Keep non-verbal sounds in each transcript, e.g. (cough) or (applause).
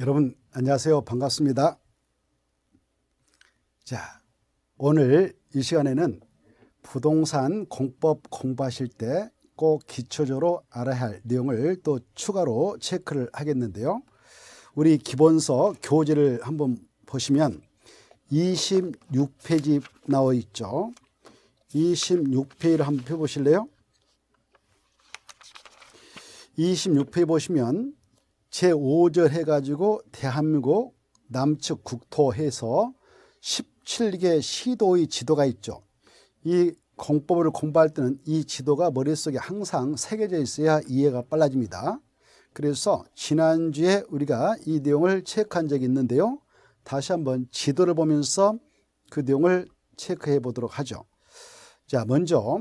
여러분 안녕하세요. 반갑습니다. 자, 오늘 이 시간에는 부동산 공법 공부하실 때 꼭 기초적으로 알아야 할 내용을 또 추가로 체크를 하겠는데요. 우리 기본서 교재를 한번 보시면 26페이지 나와 있죠. 26페이지를 한번 펴보실래요? 26페이지 보시면 제5절 해가지고 대한민국 남측 국토해서 17개 시도의 지도가 있죠. 이 공법을 공부할 때는 이 지도가 머릿속에 항상 새겨져 있어야 이해가 빨라집니다. 그래서 지난주에 우리가 이 내용을 체크한 적이 있는데요. 다시 한번 지도를 보면서 그 내용을 체크해 보도록 하죠. 자, 먼저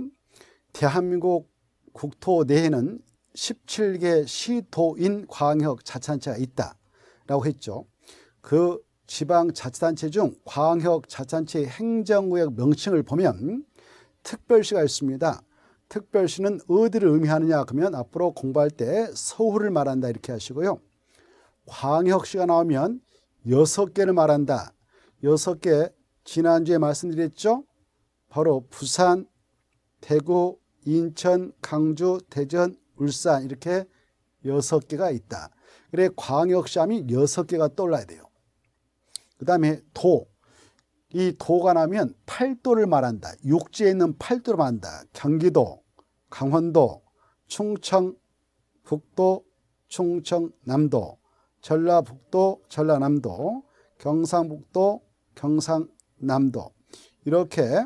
대한민국 국토 내에는 17개 시도인 광역 자치단체가 있다라고 했죠. 그 지방 자치단체 중 광역 자치단체 행정구역 명칭을 보면 특별시가 있습니다. 특별시는 어디를 의미하느냐 그러면 앞으로 공부할 때 서울을 말한다 이렇게 하시고요. 광역시가 나오면 여섯 개를 말한다. 여섯 개 지난주에 말씀드렸죠. 바로 부산, 대구, 인천, 강주, 대전, 울산 이렇게 여섯 개가 있다. 그래 광역시함이 여섯 개가 떠올라야 돼요. 그 다음에 도. 이 도가 나면 팔도를 말한다. 육지에 있는 팔도를 말한다. 경기도, 강원도, 충청, 북도, 충청남도, 전라북도, 전라남도, 경상북도, 경상남도 이렇게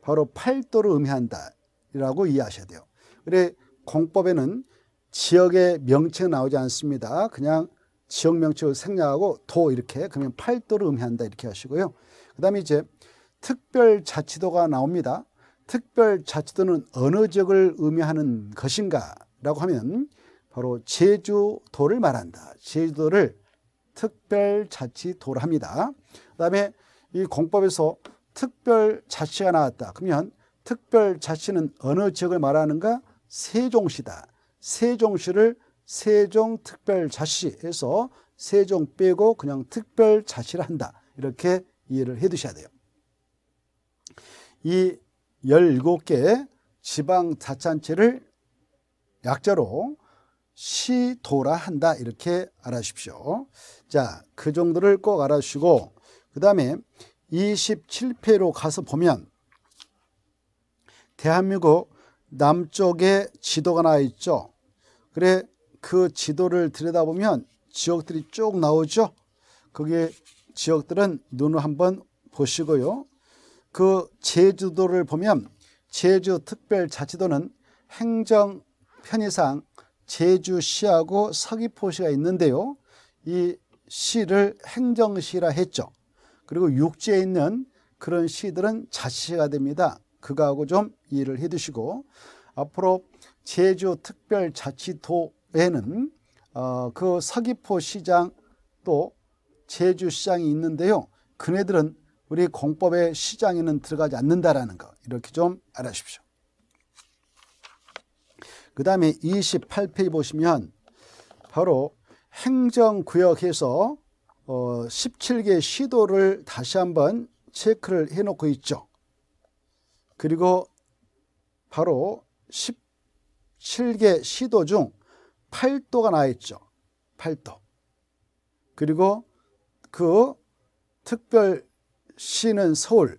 바로 팔도를 의미한다 이라고 이해하셔야 돼요. 그래 공법에는 지역의 명칭 이 나오지 않습니다. 그냥 지역 명칭을 생략하고 도 이렇게 그러면 팔도를 의미한다 이렇게 하시고요. 그 다음에 이제 특별자치도가 나옵니다. 특별자치도는 어느 지역을 의미하는 것인가 라고 하면 바로 제주도를 말한다. 제주도를 특별자치도로 합니다. 그 다음에 이 공법에서 특별자치가 나왔다. 그러면 특별자치는 어느 지역을 말하는가? 세종시다. 세종시를 세종특별자치에서 세종 빼고 그냥 특별자치를 한다. 이렇게 이해를 해 두셔야 돼요. 이1 7개지방자찬단체를 약자로 시도라 한다 이렇게 알아십시오 자, 그 정도를 꼭 알아주시고 그 다음에 27페로 가서 보면 대한민국 남쪽에 지도가 나와 있죠. 그래 그 지도를 들여다보면 지역들이 쭉 나오죠. 거기 지역들은 눈을 한번 보시고요. 그 제주도를 보면 제주특별자치도는 행정 편의상 제주시하고 서귀포시가 있는데요. 이 시를 행정시라 했죠. 그리고 육지에 있는 그런 시들은 자치시가 됩니다. 그거하고 좀 이해를 해두시고 앞으로 제주특별자치도에는 어, 그 서귀포시장 또 제주시장이 있는데요. 그네들은 우리 공법의 시장에는 들어가지 않는다라는 거 이렇게 좀 알아주십시오. 그 다음에 28페이지 보시면 바로 행정구역에서 어, 17개 시도를 다시 한번 체크를 해놓고 있죠. 그리고 바로 17개 시도 중 8도가 나와 있죠. 8도. 그리고 그 특별시는 서울,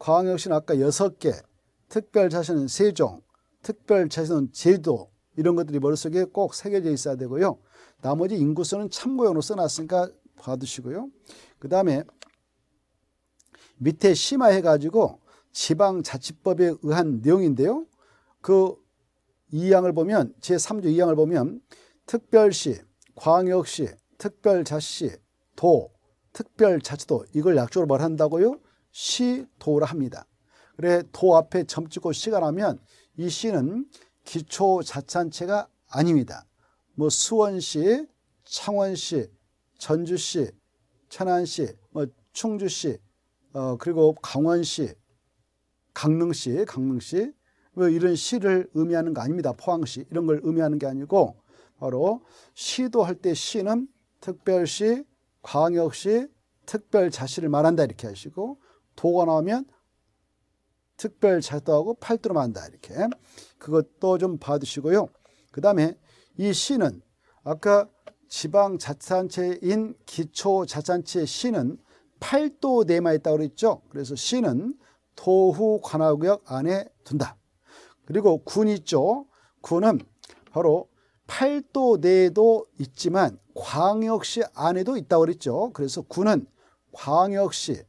광역시는 아까 6개, 특별자시는 세종, 특별자시는 제도 이런 것들이 머릿속에 꼭 새겨져 있어야 되고요. 나머지 인구수는 참고용으로 써놨으니까 봐두시고요. 그 다음에 밑에 심화해가지고 지방자치법에 의한 내용인데요. 그 2항을 보면 제3조 2항을 보면 특별시, 광역시, 특별자치시, 도, 특별자치도 이걸 약조로 말한다고요. 시, 도라 합니다. 그래 도 앞에 점 찍고 시가 나면 이 시는 기초자치단체가 아닙니다. 뭐 수원시, 창원시, 전주시, 천안시, 뭐 충주시, 어, 그리고 강원시, 강릉시, 강릉시 뭐 이런 시를 의미하는 거 아닙니다. 포항시 이런 걸 의미하는 게 아니고 바로 시도 할때 시는 특별시, 광역시, 특별자시를 말한다 이렇게 하시고 도가 나오면 특별자도 하고 팔도로 만다 이렇게 그것도 좀 봐두시고요. 그 다음에 이 시는 아까 지방자치단체인 기초자치단체의 시는 팔도 내마 있다고 그랬죠. 그래서 시는 도후 관하구역 안에 둔다. 그리고 군 있죠. 군은 바로 팔도 내에도 있지만 광역시 안에도 있다고 그랬죠. 그래서 군은 광역시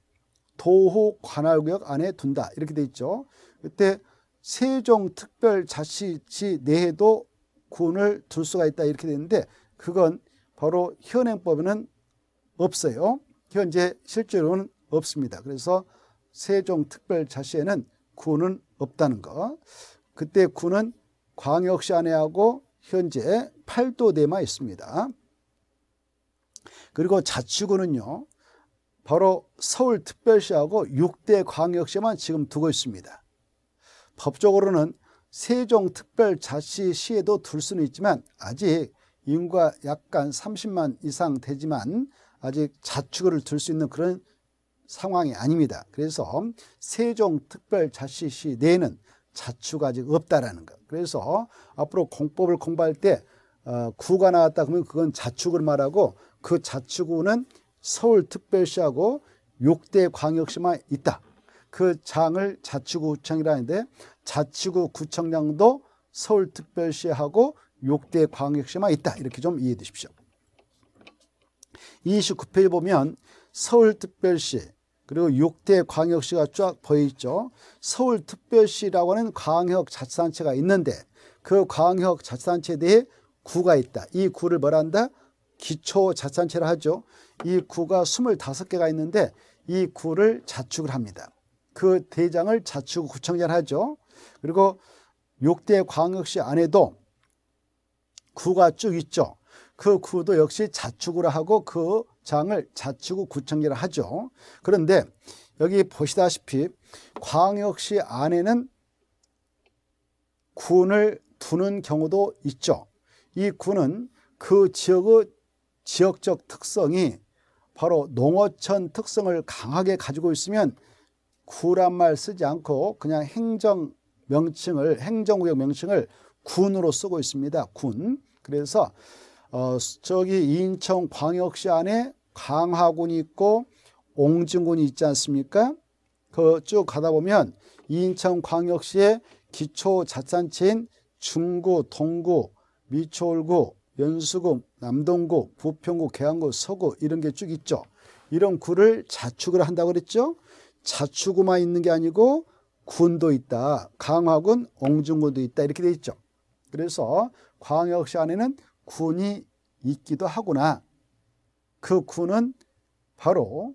도후 관할구역 안에 둔다 이렇게 돼 있죠. 그때 세종특별자치지 내에도 군을 둘 수가 있다 이렇게 되는데 그건 바로 현행법에는 없어요. 현재 실제로는 없습니다. 그래서 세종특별자치에는 구는 없다는 거. 그때 구는 광역시 안에 하고 현재 8도 내마 있습니다. 그리고 자치구는요. 바로 서울특별시하고 6대 광역시만 지금 두고 있습니다. 법적으로는 세종특별자치시에도 둘 수는 있지만 아직 인구가 약간 30만 이상 되지만 아직 자축을 둘수 있는 그런 상황이 아닙니다. 그래서 세종특별자치시 내에는 자추가 아직 없다라는 것. 그래서 앞으로 공법을 공부할 때 어, 구가 나왔다 그러면 그건 자축을 말하고 그 자축구는 서울특별시하고 육대 광역시만 있다. 그 장을 자치구청이라는데 자치구구청장도 서울특별시하고 육대 광역시만 있다. 이렇게 좀 이해해 주십시오. 29페이지 보면 서울특별시, 그리고 6대 광역시가 쫙 보이죠. 서울특별시라고 하는 광역자치단체가 있는데 그 광역자치단체에 대해 구가 있다. 이 구를 뭐란다? 기초자치단체라 하죠. 이 구가 25개가 있는데 이 구를 자축을 합니다. 그 대장을 자치구청장 하죠. 그리고 6대 광역시 안에도 구가 쭉 있죠. 그 구도 역시 자축으로 하고 그 장을 자치구 구청이라 하죠. 그런데 여기 보시다시피 광역시 안에는 군을 두는 경우도 있죠. 이 군은 그 지역의 지역적 특성이 바로 농어촌 특성을 강하게 가지고 있으면 구란 말 쓰지 않고 그냥 행정 명칭을 행정구역 명칭을 군으로 쓰고 있습니다. 군. 그래서 어, 저기 인천 광역시 안에 강화군이 있고 옹진군이 있지 않습니까? 그 쭉 가다 보면 인천 광역시의 기초 자산치인 중구, 동구, 미추홀구, 연수구, 남동구, 부평구, 계양구, 서구 이런 게 쭉 있죠. 이런 구를 자축을 한다고 그랬죠. 자축구만 있는 게 아니고 군도 있다. 강화군, 옹진군도 있다. 이렇게 돼 있죠. 그래서 광역시 안에는 군이 있기도 하구나. 그 군은 바로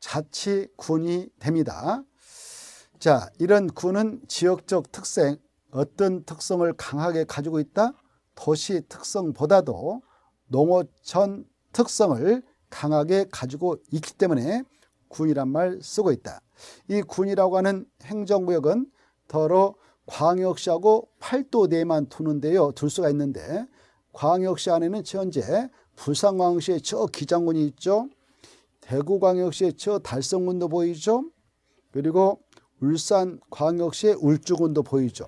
자치군이 됩니다. 자, 이런 군은 지역적 특색, 어떤 특성을 강하게 가지고 있다? 도시 특성보다도 농어촌 특성을 강하게 가지고 있기 때문에 군이란 말 쓰고 있다. 이 군이라고 하는 행정구역은 더러 광역시하고 팔도 내만 두는데요. 둘 수가 있는데 광역시 안에는 현재 부산광역시의 저 기장군이 있죠. 대구광역시의 저 달성군도 보이죠. 그리고 울산광역시의 울주군도 보이죠.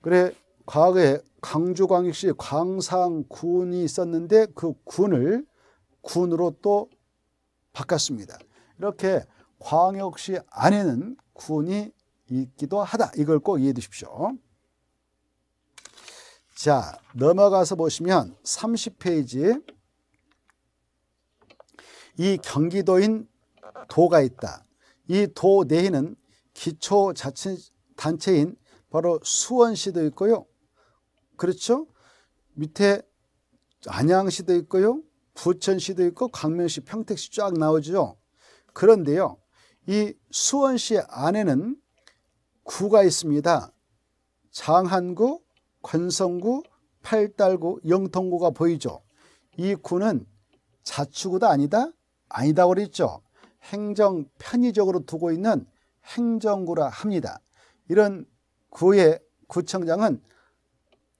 그래 과거에 강주광역시 광산군이 있었는데 그 군을 군으로 또 바꿨습니다. 이렇게 광역시 안에는 군이 있기도 하다. 이걸 꼭 이해해 두십시오. 자, 넘어가서 보시면 30페이지 이 경기도인 도가 있다. 이 도 내에는 기초 자치 단체인 바로 수원시도 있고요. 그렇죠? 밑에 안양시도 있고요. 부천시도 있고 광명시, 평택시 쫙 나오죠. 그런데요. 이 수원시 안에는 구가 있습니다. 장안구, 관성구, 팔달구, 영통구가 보이죠. 이 구는 자치구다 아니다? 아니다 그랬죠. 행정 편의적으로 두고 있는 행정구라 합니다. 이런 구의 구청장은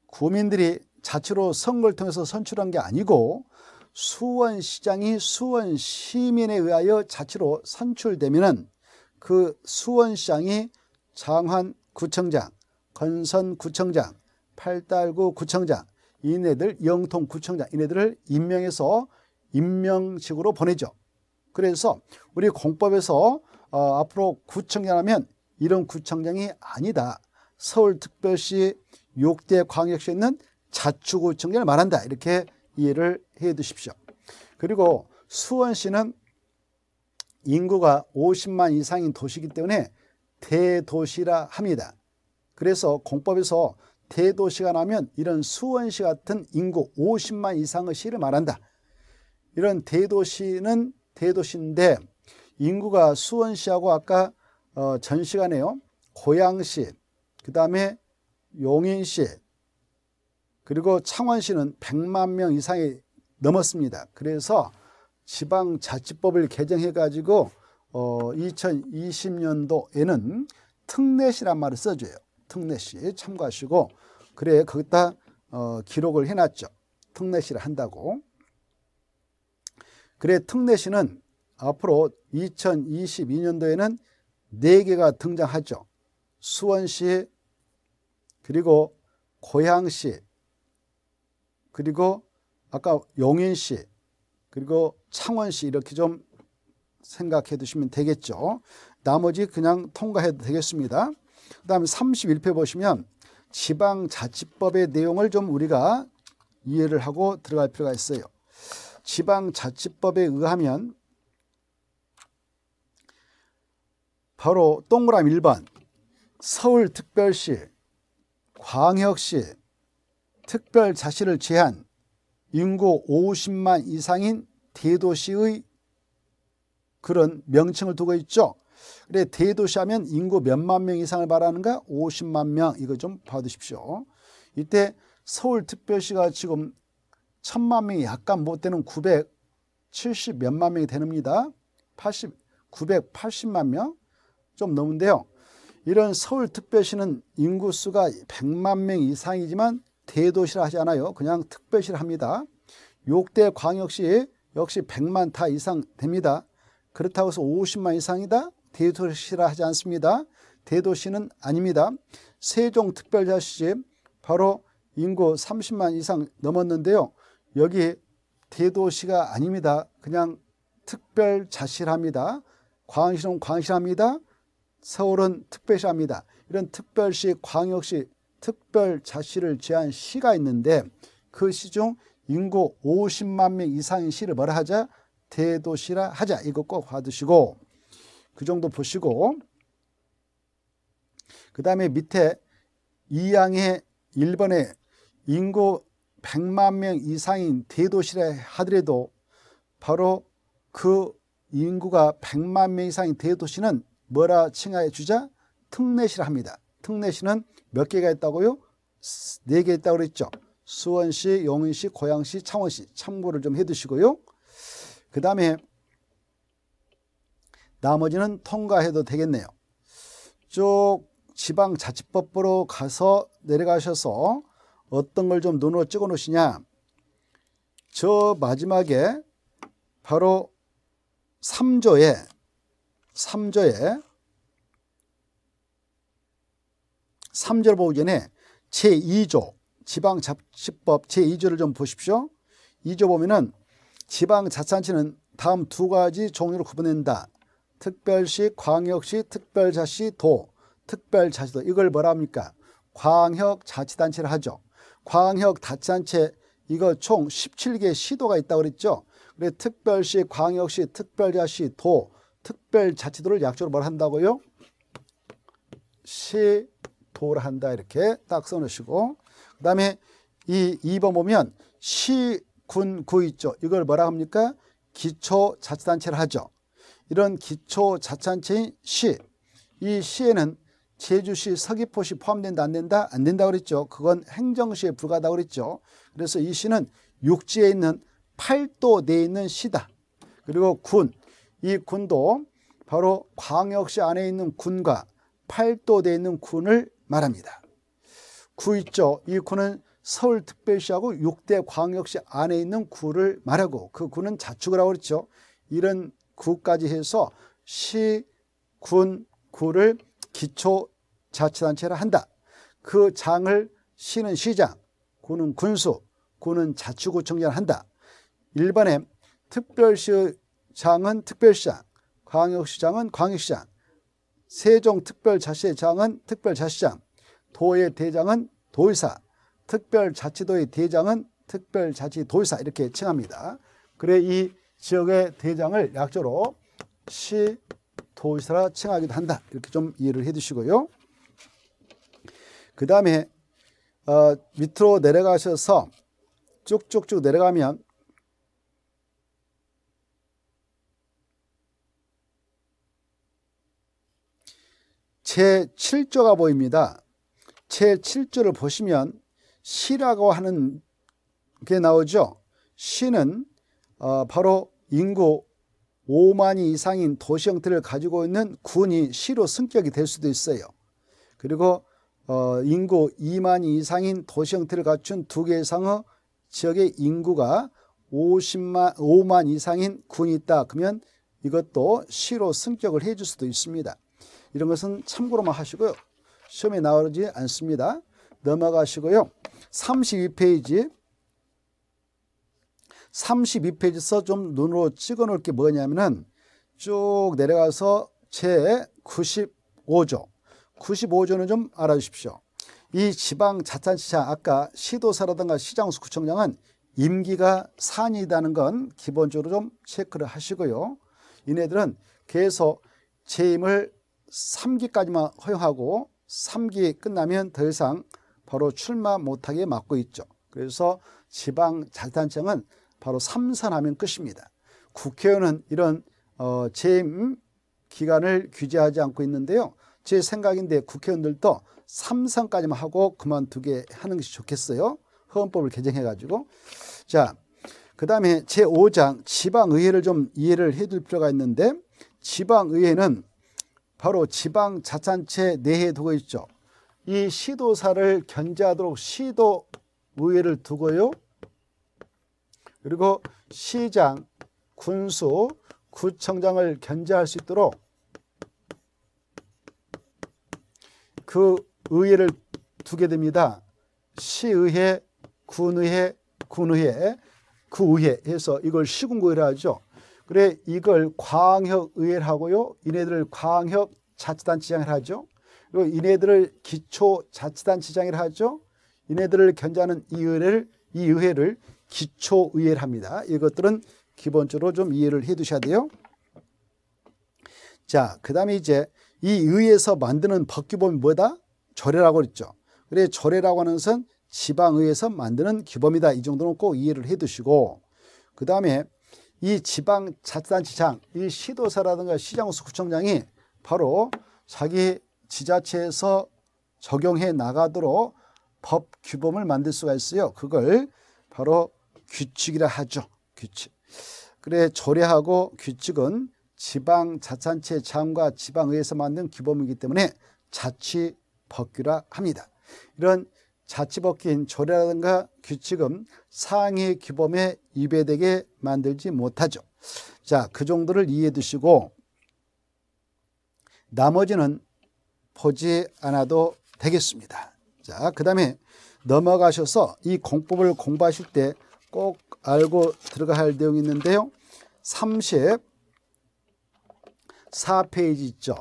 구민들이 자치로 선거를 통해서 선출한 게 아니고 수원시장이 수원시민에 의하여 자치로 선출되면 그 수원시장이 장환구청장, 건선구청장, 팔달구 구청장 이네들 영통 구청장 이네들을 임명해서 임명식으로 보내죠. 그래서 우리 공법에서 어, 앞으로 구청장 하면 이런 구청장이 아니다. 서울특별시 6대 광역시에 있는 자치구청장을 말한다. 이렇게 이해를 해 두십시오. 그리고 수원시는 인구가 50만 이상인 도시이기 때문에 대도시라 합니다. 그래서 공법에서 대도시가 나면 이런 수원시 같은 인구 50만 이상의 시를 말한다. 이런 대도시는 대도시인데 인구가 수원시하고 아까 어, 전 시간에요. 고양시, 그 다음에 용인시, 그리고 창원시는 100만 명 이상이 넘었습니다. 그래서 지방자치법을 개정해가지고 어, 2020년도에는 특례시란 말을 써줘요. 특례시 참고하시고 그래 거기다 어, 기록을 해놨죠. 특례시를 한다고. 그래 특례시는 앞으로 2022년도에는 4개가 등장하죠. 수원시 그리고 고양시 그리고 아까 용인시 그리고 창원시 이렇게 좀 생각해 두시면 되겠죠. 나머지 그냥 통과해도 되겠습니다. 그다음에 3 1표 보시면 지방자치법의 내용을 좀 우리가 이해를 하고 들어갈 필요가 있어요. 지방자치법에 의하면 바로 동그람 1번 서울특별시, 광역시, 특별자치를 제한 인구 50만 이상인 대도시의 그런 명칭을 두고 있죠. 그래 대도시 하면 인구 몇만 명 이상을 말하는가? 50만 명 이거 좀 봐두십시오. 이때 서울특별시가 지금 천만 명이 약간 못되는 뭐 970 몇 만 명이 되니다 는 80, 980만 명 좀 넘은데요. 이런 서울특별시는 인구수가 100만 명 이상이지만 대도시라 하지 않아요. 그냥 특별시를 합니다. 6대 광역시 역시 100만 타 이상 됩니다. 그렇다고 해서 50만 이상이다? 대도시라 하지 않습니다. 대도시는 아닙니다. 세종특별자치집 바로 인구 30만 이상 넘었는데요. 여기 대도시가 아닙니다. 그냥 특별자치랍니다. 광시는 광시랍니다. 서울은 특별시랍니다. 이런 특별시, 광역시, 특별자치를 제한 시가 있는데 그 시중 인구 50만 명 이상인 시를 뭐라 하자? 대도시라 하자. 이거 꼭 봐두시고 그 정도 보시고 그 다음에 밑에 이양의 1번에 인구 100만 명 이상인 대도시라 하더라도 바로 그 인구가 100만 명 이상인 대도시는 뭐라 칭하여 주자? 특례시라 합니다. 특례시는 몇 개가 있다고요? 네 개 있다고 그랬죠. 수원시, 용인시, 고양시, 창원시 참고를 좀 해두시고요. 그 다음에 나머지는 통과해도 되겠네요. 쭉 지방자치법으로 가서 내려가셔서 어떤 걸 좀 눈으로 찍어 놓으시냐 저 마지막에 바로 3조에 3조에 3절 보기 전에 제2조 지방자치법 제2조를 좀 보십시오. 2조 보면은 지방자치단체는 다음 두 가지 종류로 구분된다. 특별시, 광역시, 특별자시, 도, 특별자치도 이걸 뭐라 합니까? 광역자치단체를 하죠. 광역자치단체 이거 총 17개 시도가 있다고 그랬죠. 그래 특별시, 광역시, 특별자시, 도, 특별자치도를 약적으로 뭘 한다고요? 시도를 한다 이렇게 딱 써놓으시고 그 다음에 이 2번 보면 시 군 구 있죠. 이걸 뭐라 합니까? 기초자치단체를 하죠. 이런 기초 자찬체인 시, 이 시에는 제주시, 서귀포시 포함된다 안 된다? 안 된다 그랬죠. 그건 행정시에 불과하다 그랬죠. 그래서 이 시는 육지에 있는 팔도 내에 있는 시다. 그리고 군, 이 군도 바로 광역시 안에 있는 군과 팔도 내에 있는 군을 말합니다. 구 있죠. 이 군은 서울특별시하고 6대 광역시 안에 있는 구를 말하고 그 구는 자축을 하고 그랬죠. 이런 구까지 해서 시, 군, 구를 기초 자치단체라 한다. 그 장을 시는 시장, 군은 군수, 군은 자치구청장 한다. 일반에 특별시장은 특별시장, 광역시장은 광역시장, 세종특별자치장은 특별자치장, 도의 대장은 도의사, 특별자치도의 대장은 특별자치도의사 이렇게 칭합니다. 그래 이 지역의 대장을 약자로 시도시라 칭하기도 한다. 이렇게 좀 이해를 해주시고요. 그 다음에 어, 밑으로 내려가셔서 쭉쭉쭉 내려가면 제7조가 보입니다. 제7조를 보시면 시라고 하는 게 나오죠. 시는 어, 바로 인구 5만이 이상인 도시 형태를 가지고 있는 군이 시로 승격이 될 수도 있어요. 그리고 어, 인구 2만이 이상인 도시 형태를 갖춘 두 개 이상의 지역의 인구가 50만, 5만 이상인 군이 있다. 그러면 이것도 시로 승격을 해줄 수도 있습니다. 이런 것은 참고로만 하시고요. 시험에 나오지 않습니다. 넘어가시고요. 32페이지 32페이지에서 좀 눈으로 찍어 놓을 게 뭐냐면은 쭉 내려가서 제 95조. 95조는 좀 알아주십시오. 이 지방 자치시장 아까 시도사라든가 시장수구청장은 임기가 4년이라는 건 기본적으로 좀 체크를 하시고요. 이네들은 계속 재임을 3기까지만 허용하고 3기 끝나면 더 이상 바로 출마 못하게 막고 있죠. 그래서 지방 자치단장은 바로 삼사하면 끝입니다. 국회의원은 이런 어, 재임 기간을 규제하지 않고 있는데요. 제 생각인데 국회의원들도 삼상까지만 하고 그만두게 하는 것이 좋겠어요. 헌법을 개정해가지고. 자, 그 다음에 제5장 지방의회를 좀 이해를 해둘 필요가 있는데 지방의회는 바로 지방자치체 내에 두고 있죠. 이 시도사를 견제하도록 시도의회를 두고요. 그리고 시장, 군수, 구청장을 견제할 수 있도록 그 의회를 두게 됩니다. 시의회, 군의회, 군의회, 구의회 해서 이걸 시군구의라 하죠. 그래 이걸 광역의회라고요. 이네들을 광역자치단체장을 하죠. 그리고 이네들을 기초자치단체장이라 하죠. 이네들을 견제하는 이 의회를 이 의회를 기초의회를합니다 이것들은 기본적으로 좀 이해를 해 두셔야 돼요. 자, 그 다음에 이제 이 의회에서 만드는 법규범이 뭐다? 조례라고 그랬죠. 그래 조례라고 하는 것은 지방의회에서 만드는 규범이다. 이 정도는 꼭 이해를 해 두시고 그 다음에 이 지방 자치단체장, 이 시도사라든가 시장구청장이 바로 자기 지자체에서 적용해 나가도록 법 규범을 만들 수가 있어요. 그걸 바로 규칙이라 하죠. 규칙. 그래 조례하고 규칙은 지방 자치체의 장과 지방의회에서 만든 규범이기 때문에 자치 법규라 합니다. 이런 자치 법규인 조례라든가 규칙은 상위 규범에 위배되게 만들지 못하죠. 자, 그 정도를 이해해 두시고 나머지는 보지 않아도 되겠습니다. 자, 그 다음에 넘어가셔서 이 공법을 공부하실 때꼭 알고 들어가야 할 내용이 있는데요. 34페이지 있죠.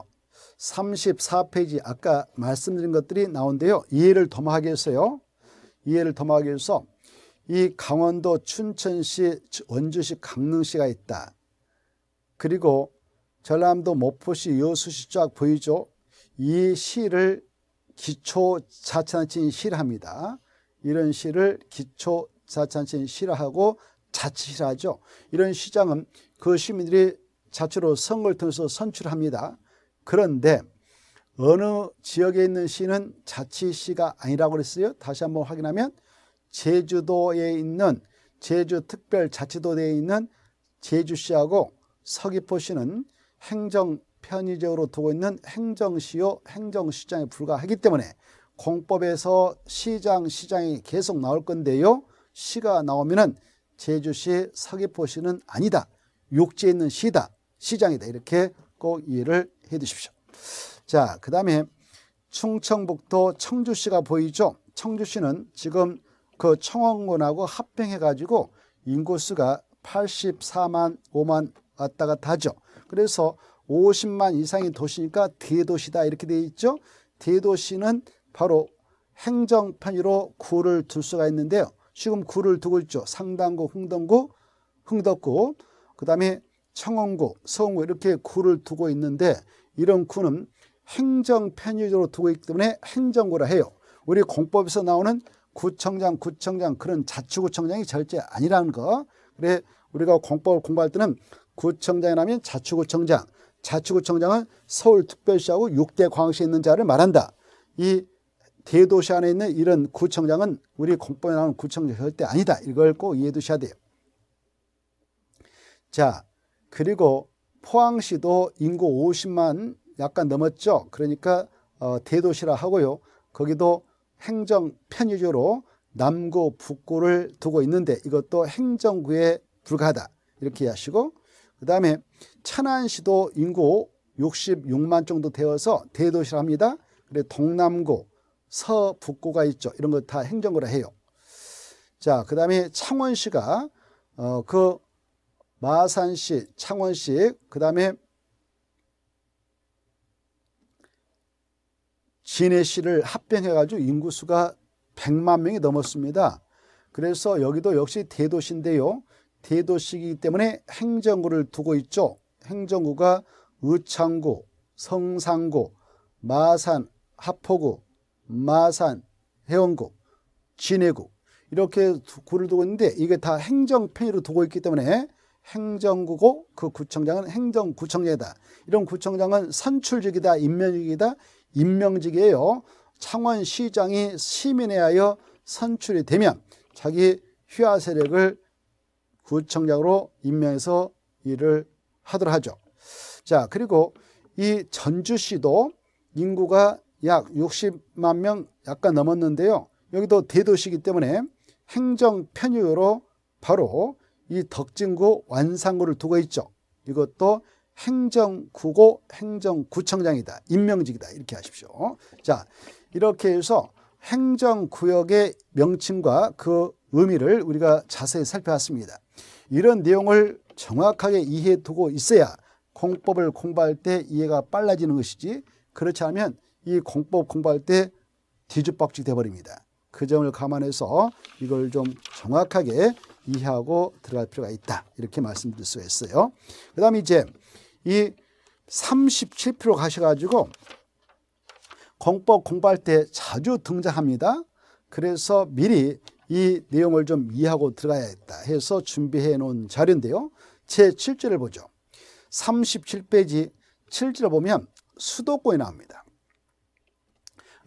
34페이지 아까 말씀드린 것들이 나온대요 이해를 도모하게 해서요. 이해를 도모하게 해서 이 강원도 춘천시 원주시 강릉시가 있다. 그리고 전남도 목포시 여수시 쫙 보이죠. 이 시를 기초 자치단체인 시랍니다. 이런 시를 기초 사찬신 실화하고 자치실하죠. 이런 시장은 그 시민들이 자체로 선거를 통해서 선출합니다. 그런데 어느 지역에 있는 시는 자치시가 아니라고 그랬어요. 다시 한번 확인하면 제주도에 있는 제주특별자치도에 있는 제주시하고 서귀포시는 행정 편의적으로 두고 있는 행정시요 행정시장에 불과하기 때문에 공법에서 시장 시장이 계속 나올 건데요. 시가 나오면은 제주시 서귀포시는 아니다. 육지에 있는 시다. 시장이다. 이렇게 꼭 이해를 해 두십시오. 자, 그 다음에 충청북도 청주시가 보이죠. 청주시는 지금 그 청원군하고 합병해가지고 인구수가 84만 5만 왔다 갔다 하죠. 그래서 50만 이상의 도시니까 대도시다 이렇게 돼 있죠. 대도시는 바로 행정편의로 구를 둘 수가 있는데요. 지금 구를 두고 있죠. 상당구, 흥덕구, 흥덕구, 그 다음에 청원구, 서원구 이렇게 구를 두고 있는데 이런 구는 행정 편의적으로 두고 있기 때문에 행정구라 해요. 우리 공법에서 나오는 구청장, 구청장 그런 자치구청장이 절제 아니라는 거. 그래 우리가 공법을 공부할 때는 구청장이라면 자치구청장, 자치구청장은 서울특별시하고 6대 광역시에 있는 자를 말한다. 이 대도시 안에 있는 이런 구청장은 우리 공법에 나오는 구청장 절대 아니다. 이걸 꼭 이해해 두셔야 돼요. 자, 그리고 포항시도 인구 50만 약간 넘었죠. 그러니까 어, 대도시라 하고요. 거기도 행정 편의주로 남구, 북구를 두고 있는데 이것도 행정구에 불과하다. 이렇게 하시고 그 다음에 천안시도 인구 66만 정도 되어서 대도시라 합니다. 그리고 동남구, 서북고가 있죠. 이런 거 다 행정고라 해요. 자, 그 다음에 창원시가 어, 그 마산시, 창원시, 그 다음에 진해시를 합병해가지고 인구수가 100만 명이 넘었습니다. 그래서 여기도 역시 대도시인데요. 대도시이기 때문에 행정구를 두고 있죠. 행정구가 의창구, 성산구, 마산, 합포구, 마산, 해원구진해구 이렇게 구를 두고 있는데 이게 다 행정편의로 두고 있기 때문에 행정구고 그 구청장은 행정구청장이다. 이런 구청장은 선출직이다, 임명직이다, 임명직이에요. 창원시장이 시민에 하여 선출이 되면 자기 휘하 세력을 구청장으로 임명해서 일을 하도록 하죠. 자, 그리고 이 전주시도 인구가 약 60만 명 약간 넘었는데요. 여기도 대도시이기 때문에 행정 편유로 바로 이 덕진구 완산구를 두고 있죠. 이것도 행정구고 행정구청장이다. 임명직이다. 이렇게 하십시오. 자, 이렇게 해서 행정구역의 명칭과 그 의미를 우리가 자세히 살펴봤습니다. 이런 내용을 정확하게 이해해 두고 있어야 공법을 공부할 때 이해가 빨라지는 것이지 그렇지 않으면 이 공법 공부할 때 뒤죽박죽 돼버립니다. 그 점을 감안해서 이걸 좀 정확하게 이해하고 들어갈 필요가 있다. 이렇게 말씀드릴 수가 있어요. 그 다음에 이제 이 37표로 가셔가지고 공법 공부할 때 자주 등장합니다. 그래서 미리 이 내용을 좀 이해하고 들어가야했다 해서 준비해 놓은 자료인데요. 제 7절을 보죠. 37페이지 7절을 보면 수도권이 나옵니다.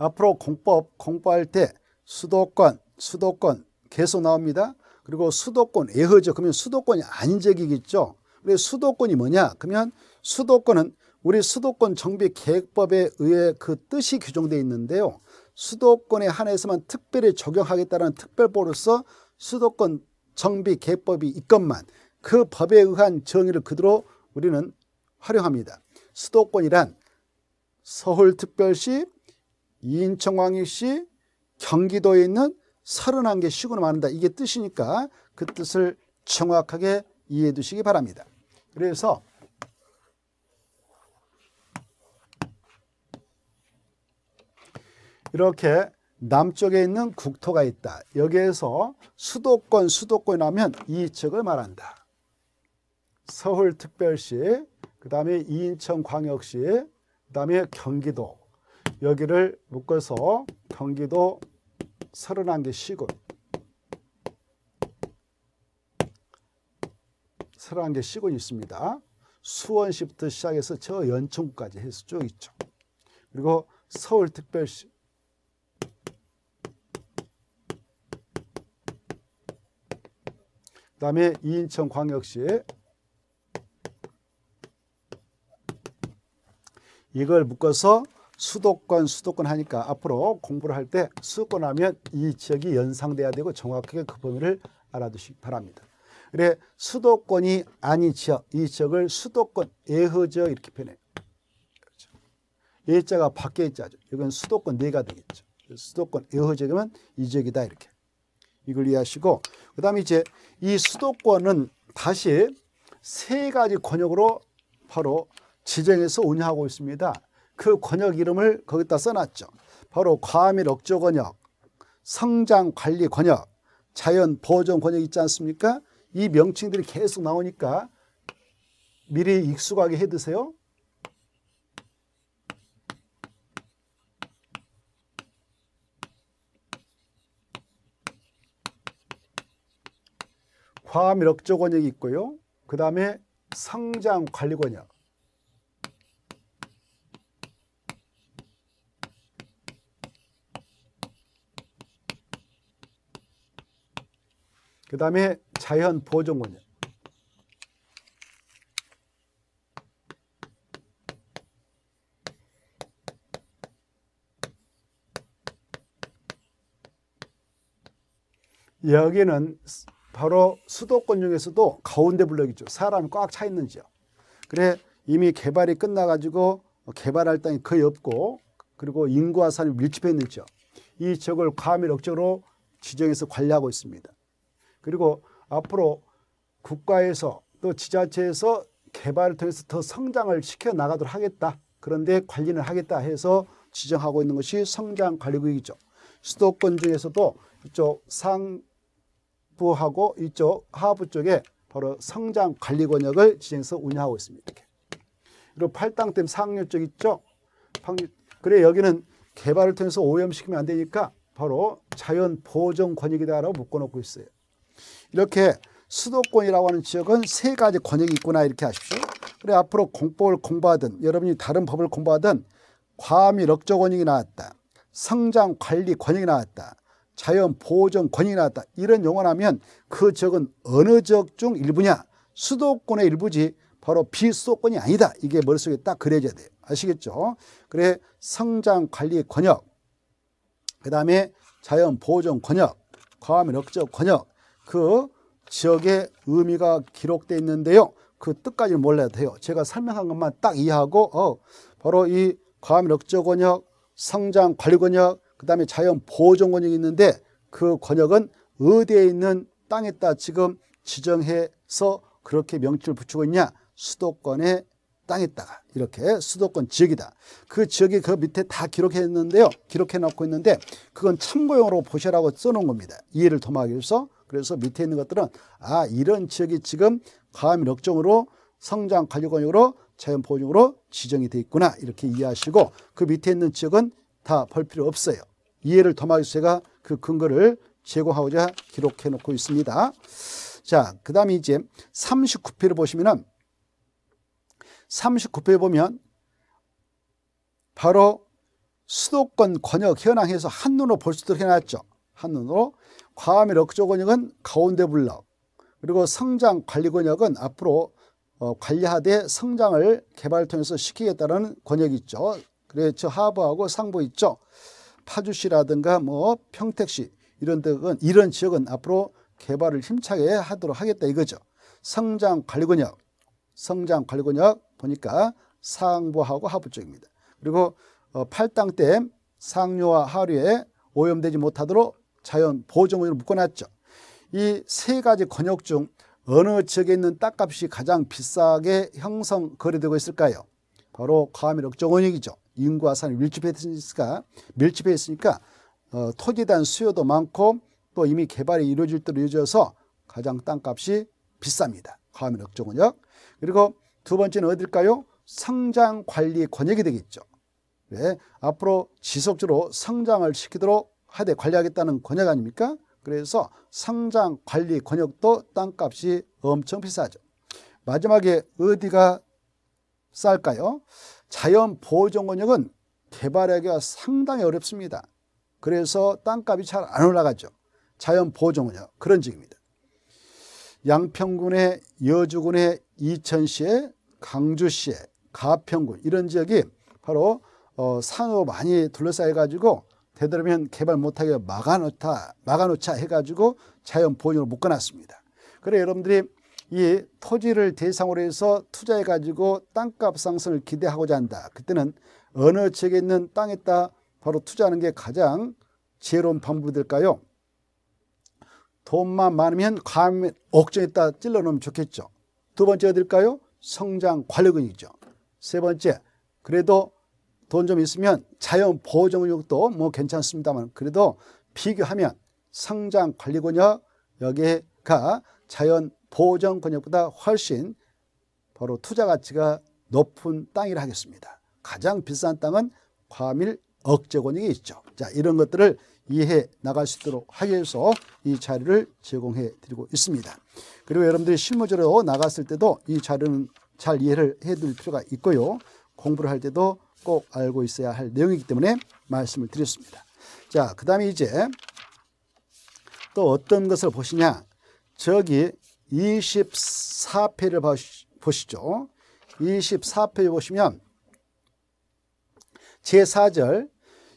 앞으로 공법 공부할 때 수도권, 수도권 계속 나옵니다. 그리고 수도권 예허죠. 그러면 수도권이 아닌 적이겠죠. 근데 수도권이 뭐냐? 그러면 수도권은 우리 수도권 정비 계획법에 의해 그 뜻이 규정돼 있는데요. 수도권에 한해서만 특별히 적용하겠다는 특별법으로서 수도권 정비 계획법이 있건만 그 법에 의한 정의를 그대로 우리는 활용합니다. 수도권이란 서울특별시, 이 인천광역시 경기도에 있는 31개 시군을 말한다. 이게 뜻이니까 그 뜻을 정확하게 이해해 두시기 바랍니다. 그래서 이렇게 남쪽에 있는 국토가 있다. 여기에서 수도권, 수도권이 나면 이 지역을 말한다. 서울특별시, 그 다음에 인천광역시, 그 다음에 경기도, 여기를 묶어서 경기도 31개 시군 31개 시군이 있습니다. 수원시부터 시작해서 저 연천구까지 해서 쭉 있죠. 그리고 서울특별시 그 다음에 이 인천광역시 이걸 묶어서 수도권 수도권 하니까 앞으로 공부를 할 때 수도권 하면 이 지역이 연상돼야 되고 정확하게 그 범위를 알아두시기 바랍니다. 그래 수도권이 아닌 지역 이 지역을 수도권 예허 지역 이렇게 표현해요. 그렇죠. 예자가 밖에 있자죠. 이건 수도권 내가 되겠죠. 수도권 예허 지역이면 이 지역이다 이렇게 이걸 이해하시고 그다음에 이제 이 수도권은 다시 세 가지 권역으로 바로 지정해서 운영하고 있습니다. 그 권역 이름을 거기다 써놨죠. 바로 과밀 억조 권역, 성장 관리 권역, 자연 보존 권역 있지 않습니까? 이 명칭들이 계속 나오니까 미리 익숙하게 해두세요. 과밀 억조 권역이 있고요. 그 다음에 성장 관리 권역. 그 다음에 자연 보존 권역. 여기는 바로 수도권 중에서도 가운데 블록이죠. 사람이 꽉차 있는 지역. 그래 이미 개발이 끝나가지고 개발할 땅이 거의 없고 그리고 인구와 사이 밀집해 있는 지역. 이 지역을 과밀 억제로 지정해서 관리하고 있습니다. 그리고 앞으로 국가에서 또 지자체에서 개발을 통해서 더 성장을 시켜 나가도록 하겠다. 그런데 관리를 하겠다 해서 지정하고 있는 것이 성장관리구역이죠. 수도권 중에서도 이쪽 상부하고 이쪽 하부 쪽에 바로 성장관리권역을 지정해서 운영하고 있습니다. 이렇게. 그리고 팔당 댐 상류 쪽 있죠. 그래 여기는 개발을 통해서 오염시키면 안 되니까 바로 자연보존권역이다라고 묶어놓고 있어요. 이렇게 수도권이라고 하는 지역은 세 가지 권역이 있구나 이렇게 하십시오. 그래 앞으로 공법을 공부하든 여러분이 다른 법을 공부하든 과미 럭저 권역이 나왔다. 성장 관리 권역이 나왔다. 자연 보호 권역이 나왔다. 이런 용어라면 그 지역은 어느 지역 중 일부냐? 수도권의 일부지 바로 비수도권이 아니다. 이게 머릿속에 딱 그려져야 돼요. 아시겠죠? 그래 성장 관리 권역, 그 다음에 자연 보호 권역, 과미 럭저 권역, 그 지역의 의미가 기록돼 있는데요. 그 뜻까지 몰라도 돼요. 제가 설명한 것만 딱 이해하고 어, 바로 이과밀역적권역 성장관리권역, 그 다음에 자연보호종권역이 있는데 그 권역은 어디에 있는 땅에다 지금 지정해서 그렇게 명칭을 붙이고 있냐 수도권에 땅에다가 이렇게 수도권 지역이다 그 지역이 그 밑에 다 기록했는데요 기록해 놓고 있는데 그건 참고용으로 보시라고 써놓은 겁니다 이해를 도모하기 위해서 그래서 밑에 있는 것들은 아 이런 지역이 지금 과밀 역정으로 성장 관리권역으로 자연 보호적으로 지정이 돼 있구나 이렇게 이해하시고 그 밑에 있는 지역은 다 볼 필요 없어요. 이해를 더하기 제가 그 근거를 제공하고자 기록해 놓고 있습니다. 자, 그 다음에 이제 39페이지를 보시면은 39페이지 보면 바로 수도권 권역 현황에서 한눈으로 볼수 있도록 해놨죠. 한눈으로 과음의 럭조 권역은 가운데 불락 그리고 성장 관리 권역은 앞으로 어, 관리하되 성장을 개발 통해서 시키겠다는 권역이 있죠. 그래서 하부하고 상부 있죠. 파주시라든가 뭐 평택시 이런 데는 이런 지역은 앞으로 개발을 힘차게 하도록 하겠다 이거죠. 성장 관리 권역, 성장 관리 권역 보니까 상부하고 하부 쪽입니다. 그리고 어, 팔당댐 상류와 하류에 오염되지 못하도록 자연, 보정으로 묶어놨죠. 이 세 가지 권역 중 어느 지역에 있는 땅값이 가장 비싸게 형성 거래되고 있을까요? 바로 과밀 억정원역이죠. 인구와 산이 밀집해 있으니까, 밀집해 있으니까 어, 토지에 대한 수요도 많고 또 이미 개발이 이루어질 때로 이어져서 가장 땅값이 비쌉니다. 과밀 억정원역. 그리고 두 번째는 어딜까요? 성장 관리 권역이 되겠죠. 네, 앞으로 지속적으로 성장을 시키도록 하되 관리하겠다는 권역 아닙니까? 그래서 상장 관리 권역도 땅값이 엄청 비싸죠. 마지막에 어디가 쌀까요? 자연 보존 권역은 개발하기가 상당히 어렵습니다. 그래서 땅값이 잘 안 올라가죠. 자연 보존 권역 그런 지역입니다. 양평군의 여주군의 이천시의 강주시의 가평군 이런 지역이 바로 어, 산으로 많이 둘러싸여 가지고 되도록이면 개발 못하게 막아놓다, 막아놓자 해가지고 자연 보존을 묶어놨습니다. 그래 여러분들이 이 토지를 대상으로 해서 투자해가지고 땅값 상승을 기대하고자 한다. 그때는 어느 지역에 있는 땅에다 바로 투자하는 게 가장 지혜로운 방법이 될까요? 돈만 많으면 감, 억정에다 찔러놓으면 좋겠죠. 두 번째 어딜까요? 성장 관리근이죠. 세 번째, 그래도 돈좀 있으면 자연 보호종육도 뭐 괜찮습니다만 그래도 비교하면 성장 관리 권역 여기가 자연 보호종 권역보다 훨씬 바로 투자 가치가 높은 땅이라 하겠습니다. 가장 비싼 땅은 과밀 억제 권역이 있죠. 자, 이런 것들을 이해 나갈 수 있도록 하기 위해서 이 자료를 제공해 드리고 있습니다. 그리고 여러분들이 실무적으로 나갔을 때도 이 자료는 잘 이해를 해둘 필요가 있고요. 공부를 할 때도 꼭 알고 있어야 할 내용이기 때문에 말씀을 드렸습니다. 자, 그 다음에 이제 또 어떤 것을 보시냐. 저기 2 4페를 보시죠. 2 4페 보시면 제4절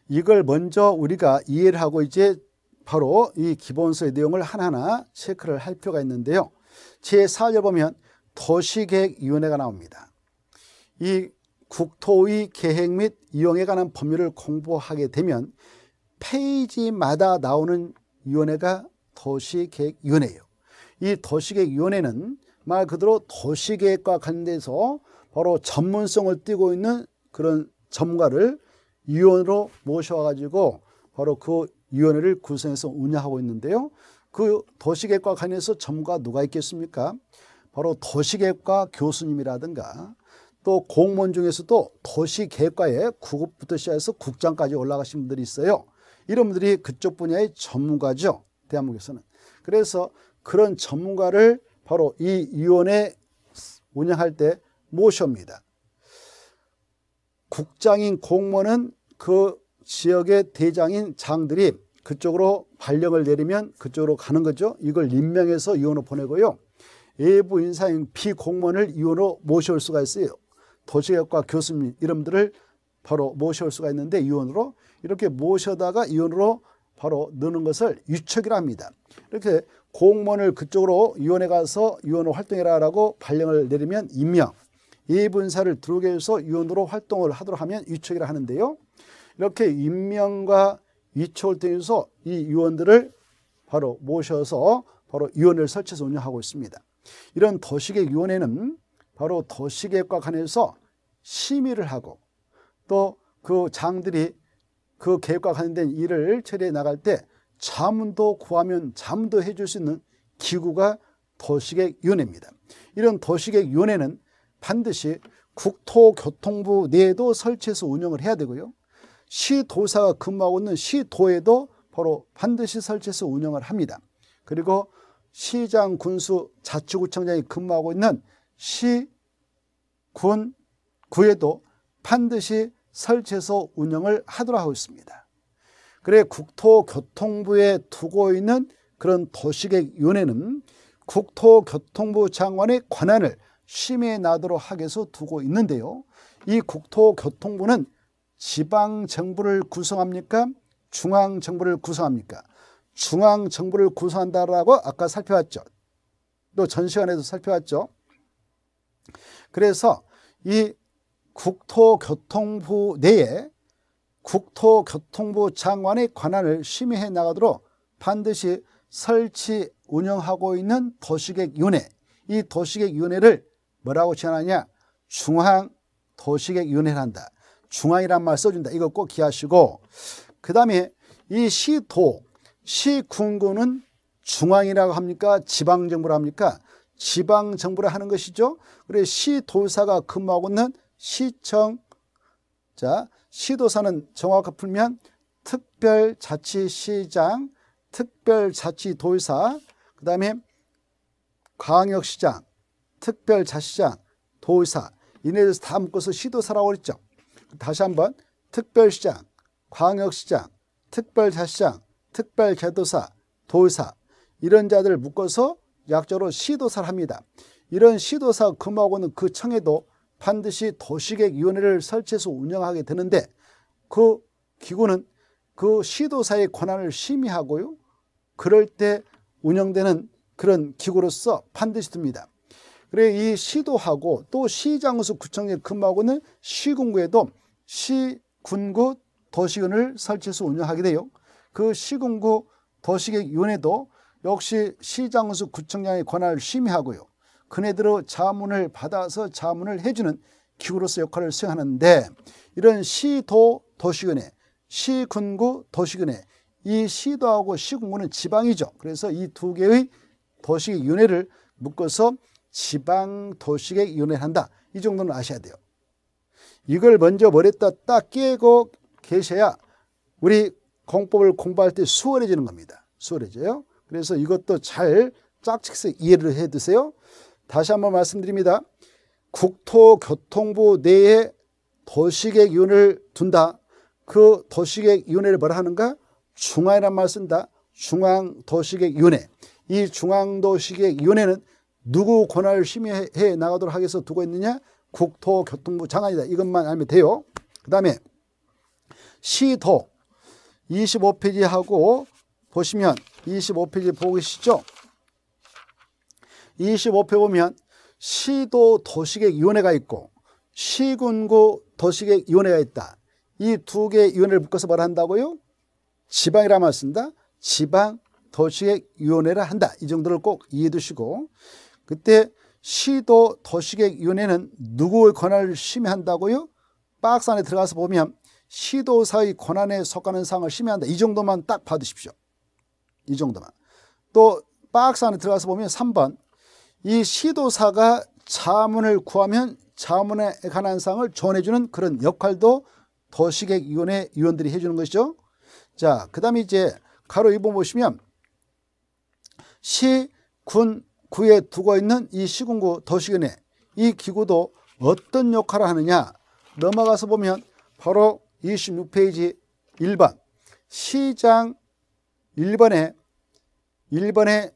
이걸 먼저 우리가 이해를 하고 이제 바로 이 기본서의 내용을 하나하나 체크를 할 필요가 있는데요. 제4절 보면 도시계획위원회가 나옵니다. 이 국토의 계획 및 이용에 관한 법률을 공부하게 되면 페이지마다 나오는 위원회가 도시계획위원회예요. 이 도시계획위원회는 말 그대로 도시계획과 관련돼서 바로 전문성을 띠고 있는 그런 전문가를 위원으로 모셔가지고 바로 그 위원회를 구성해서 운영하고 있는데요. 그 도시계획과 관련해서 전문가 누가 있겠습니까? 바로 도시계획과 교수님이라든가 또 공무원 중에서도 도시계획과에 구급부터 시작해서 국장까지 올라가신 분들이 있어요. 이런 분들이 그쪽 분야의 전문가죠. 대한민국에서는. 그래서 그런 전문가를 바로 이 위원회 운영할 때 모셔옵니다. 국장인 공무원은 그 지역의 대장인 장들이 그쪽으로 발령을 내리면 그쪽으로 가는 거죠. 이걸 임명해서 위원으로 보내고요. 외부 인사인 비공무원을 위원으로 모셔올 수가 있어요. 도시역과 교수님 이름들을 바로 모셔올 수가 있는데 이원으로 이렇게 모셔다가 이원으로 바로 넣는 것을 유척이라 합니다. 이렇게 공무원을 그쪽으로 위원회 가서 위원으로 활동해라라고 발령을 내리면 임명, 예분사를 들어오게 해서 위원으로 활동을 하도록 하면 위촉이라 하는데요. 이렇게 임명과 위촉을 통해서 이 위원들을 바로 모셔서 바로 위원을 설치해서 운영하고 있습니다. 이런 도식의 위원회는 바로 도시계획과 관해서 심의를 하고 또 그 장들이 그 계획과 관련된 일을 처리해 나갈 때 자문도 구하면 자문도 해줄 수 있는 기구가 도시계획위원회입니다. 이런 도시계획위원회는 반드시 국토교통부 내에도 설치해서 운영을 해야 되고요. 시도사가 근무하고 있는 시도에도 바로 반드시 설치해서 운영을 합니다. 그리고 시장, 군수, 자치구청장이 근무하고 있는 시, 군, 구에도 반드시 설치해서 운영을 하도록 하고 있습니다. 그래 국토교통부에 두고 있는 그런 도시계획위원회는 국토교통부 장관의 권한을 심해 나도록 하게 서 두고 있는데요. 이 국토교통부는 지방정부를 구성합니까? 중앙정부를 구성합니까? 중앙정부를 구성한다라고 아까 살펴봤죠. 또 전 시간에도 살펴봤죠. 그래서 이 국토교통부 내에 국토교통부 장관의 권한을 심의해 나가도록 반드시 설치 운영하고 있는 도시계획위원회 이 도시계획위원회를 뭐라고 제안하냐 중앙도시계획위원회를 한다 중앙이란 말 써준다 이거 꼭 기하시고 그 다음에 이 시도 시군구는 중앙이라고 합니까 지방정부라 합니까 지방 정부를 하는 것이죠. 그래 시도사가 근무하고 는 시청 자 시도사는 정확히 풀면 특별자치시장, 특별자치도사그 다음에 광역시장, 특별자치장, 도사 이네들 다 묶어서 시도사라고 그죠 다시 한번 특별시장, 광역시장, 특별자치장, 특별제도사, 도사 이런 자들을 묶어서 약자로 시도사를 합니다. 이런 시도사 금하고는 그 청에도 반드시 도시계획위원회를 설치해서 운영하게 되는데 그 기구는 그 시도사의 권한을 심의하고요. 그럴 때 운영되는 그런 기구로서 반드시 듭니다. 그래 이 시도하고 또 시장수 구청의 근무하고는 시군구에도 시군구 도시군을 설치해서 운영하게 돼요. 그 시군구 도시계획위원회도 역시 시장수 구청장의 권한을 심의하고요. 그네들의 자문을 받아서 자문을 해주는 기구로서 역할을 수행하는데 이런 시도 도시군회, 시군구 도시군회 이 시도하고 시군구는 지방이죠. 그래서 이 두 개의 도시계획위원회를 묶어서 지방도시계획위원회를 한다. 이 정도는 아셔야 돼요. 이걸 먼저 머리에다 딱 깨고 계셔야 우리 공법을 공부할 때 수월해지는 겁니다. 수월해져요. 그래서 이것도 잘 짝짓기 이해를 해 두세요. 다시 한번 말씀드립니다. 국토교통부 내에 도시계획위원회를 둔다. 그 도시계획위원회를 뭐라 하는가? 중앙이란 말 쓴다. 중앙도시계획위원회. 이 중앙도시계획위원회는 누구 권한을 심의해 나가도록 하기 위해서 두고 있느냐? 국토교통부 장안이다 이것만 알면 돼요. 그 다음에 시도 25페이지하고 보시면 25페이지 보이시죠? 25페 보면 시도 도시계획위원회가 있고 시군구 도시계획위원회가 있다. 이 두 개의 위원회를 묶어서 뭘 한다고요? 지방이라 말 쓴다. 지방 도시계획위원회를 한다. 이 정도를 꼭 이해해 두시고 그때 시도 도시계획위원회는 누구의 권한을 심의한다고요? 박스 안에 들어가서 보면 시도사의 권한에 속하는 사항을 심의한다. 이 정도만 딱 봐두십시오. 이 정도만. 또 박스 안에 들어가서 보면 3번 이 시도사가 자문을 구하면 자문에 관한 사항을 전해주는 그런 역할도 도시계획위원회 위원들이 해주는 것이죠. 자, 그 다음에 이제 가로 2번 보시면 시, 군, 구에 두고 있는 이 시군구 도시위원회 이 기구도 어떤 역할을 하느냐 넘어가서 보면 바로 26페이지 1번 시장 1번에 1번에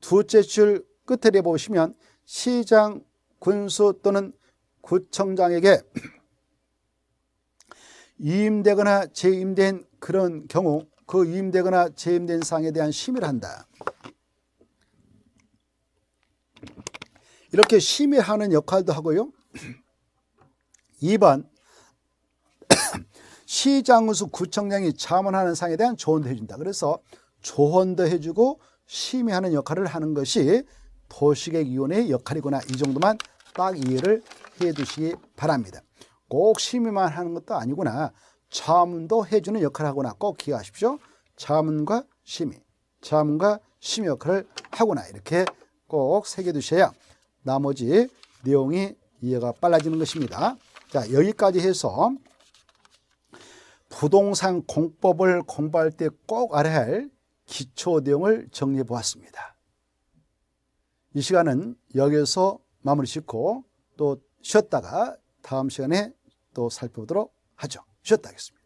두째 줄 끝에 보시면 시장, 군수 또는 구청장에게 (clears throat) 임되거나 재임된 그런 경우 그임되거나 재임된 사항에 대한 심의를 한다. 이렇게 심의하는 역할도 하고요. 2번 (clears throat) 시장우수 구청장이 자문하는 사항에 대한 조언도 해준다. 그래서 조언도 해주고 심의하는 역할을 하는 것이 도시계획위원회의 역할이구나. 이 정도만 딱 이해를 해두시기 바랍니다. 꼭 심의만 하는 것도 아니구나. 자문도 해주는 역할을 하거나 꼭 기억하십시오. 자문과 심의, 자문과 심의 역할을 하구나 이렇게 꼭 새겨두셔야 나머지 내용이 이해가 빨라지는 것입니다. 자 여기까지 해서 부동산 공법을 공부할 때 꼭 알아야 할 기초 내용을 정리해 보았습니다. 이 시간은 여기서 마무리 짓고 또 쉬었다가 다음 시간에 또 살펴보도록 하죠. 쉬었다 하겠습니다.